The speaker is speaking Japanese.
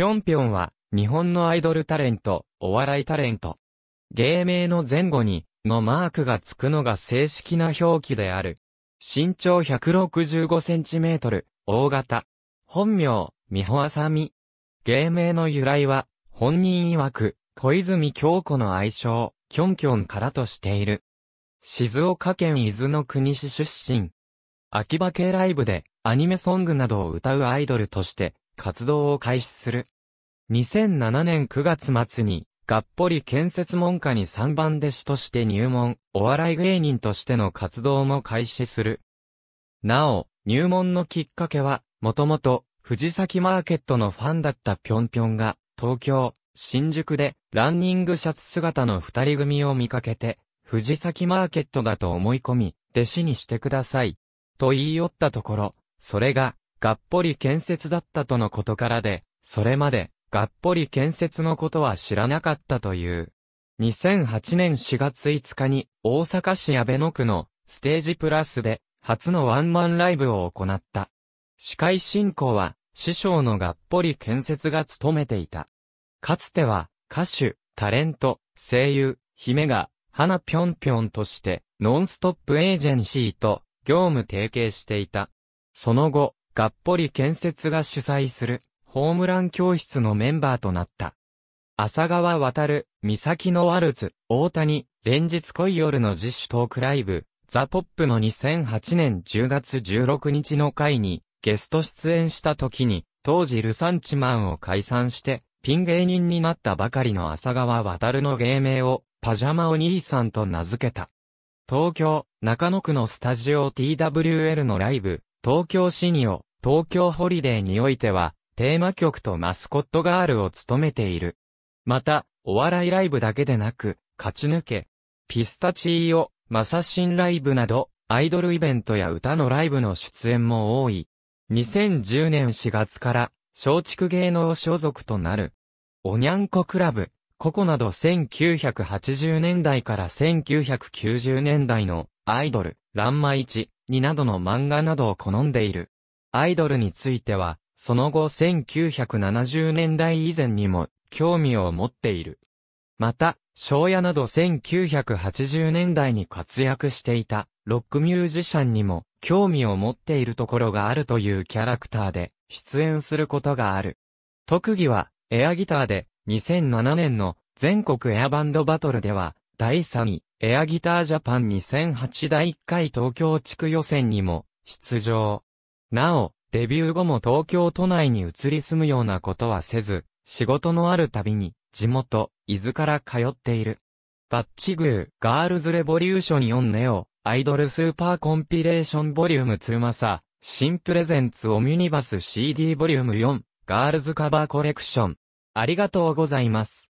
ぴょんぴょんは、日本のアイドルタレント、お笑いタレント。芸名の前後に、のマークがつくのが正式な表記である。身長165センチメートル、大型。本名、美穂あさみ。芸名の由来は、本人曰く、小泉京子の愛称、ぴょんぴょんからとしている。静岡県伊豆の国市出身。秋葉系ライブでアニメソングなどを歌うアイドルとして活動を開始する。2007年9月末に、がっぽり建設門下に3番弟子として入門、お笑い芸人としての活動も開始する。なお、入門のきっかけは、もともと、藤崎マーケットのファンだったぴょんぴょんが、東京、新宿で、ランニングシャツ姿の二人組を見かけて、藤崎マーケットだと思い込み、弟子にしてください。と言い寄ったところ、それが、がっぽり建設だったとのことからで、それまで、がっぽり建設のことは知らなかったという。2008年4月5日に大阪市阿倍野区のステージプラスで初のワンマンライブを行った。司会進行は師匠のがっぽり建設が務めていた。かつては歌手、タレント、声優、姫が花ぴょんぴょんとしてノンストップエージェンシーと業務提携していた。その後、がっぽり建設が主催するホームラン教室のメンバーとなった。浅川渡、三崎のワルツ、大谷、連日恋夜の自主トークライブ、ザ・ポップの2008年10月16日の回にゲスト出演した時に、当時ルサンチマンを解散して、ピン芸人になったばかりの浅川渡るの芸名を、パジャマお兄さんと名付けた。東京、中野区のスタジオ TWL のライブ、東京シニオ、東京ホリデーにおいては、テーマ曲とマスコットガールを務めている。また、お笑いライブだけでなく、勝ち抜け、ピスタチーオ、マサシンライブなど、アイドルイベントや歌のライブの出演も多い。2010年4月から、松竹芸能所属となる。おにゃんこクラブ、ココなど1980年代から1990年代のアイドル、ランマ1、2などの漫画などを好んでいる。アイドルについては、その後1970年代以前にも興味を持っている。また、昭夜など1980年代に活躍していたロックミュージシャンにも興味を持っているところがあるというキャラクターで出演することがある。特技はエアギターで2007年の全国エアバンドバトルでは第3位エアギタージャパン2008第1回東京地区予選にも出場。なお、デビュー後も東京都内に移り住むようなことはせず、仕事のあるたびに、地元、伊豆から通っている。バッチグー、ガールズレボリューション4ネオ、アイドルスーパーコンピレーションボリューム2マサ、新プレゼンツオミニバス CD ボリューム4、ガールズカバーコレクション。ありがとうございます。